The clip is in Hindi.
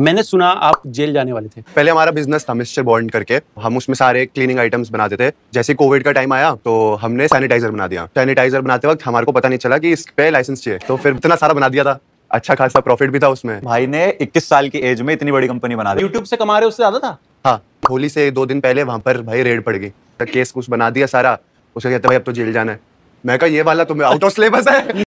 मैंने सुना आप जेल जाने वाले थे पहले हमारा बिजनेस था मिस्टर बॉन्ड करके हम उसमें सारे क्लीनिंग आइटम्स बनाते थे जैसे कोविड का टाइम आया तो हमने सैनिटाइजर बना दिया सैनिटाइजर बनाते वक्त हमारे को पता नहीं चला कि इस पे लाइसेंस चाहिए तो फिर इतना सारा बना दिया था अच्छा खासा प्रॉफिट भी था उसमें भाई ने 21 साल की एज में इतनी बड़ी कंपनी बना दी यूट्यूब से कमा रहे उससे ज्यादा था हाँ होली से दो दिन पहले वहाँ पर भाई रेड पड़ गई केस तो कुछ बना दिया सारा उसे कहते भाई अब तो जेल जाना है मैं कहा ये वाला तुम्हें आउट ऑफ सिलेबस है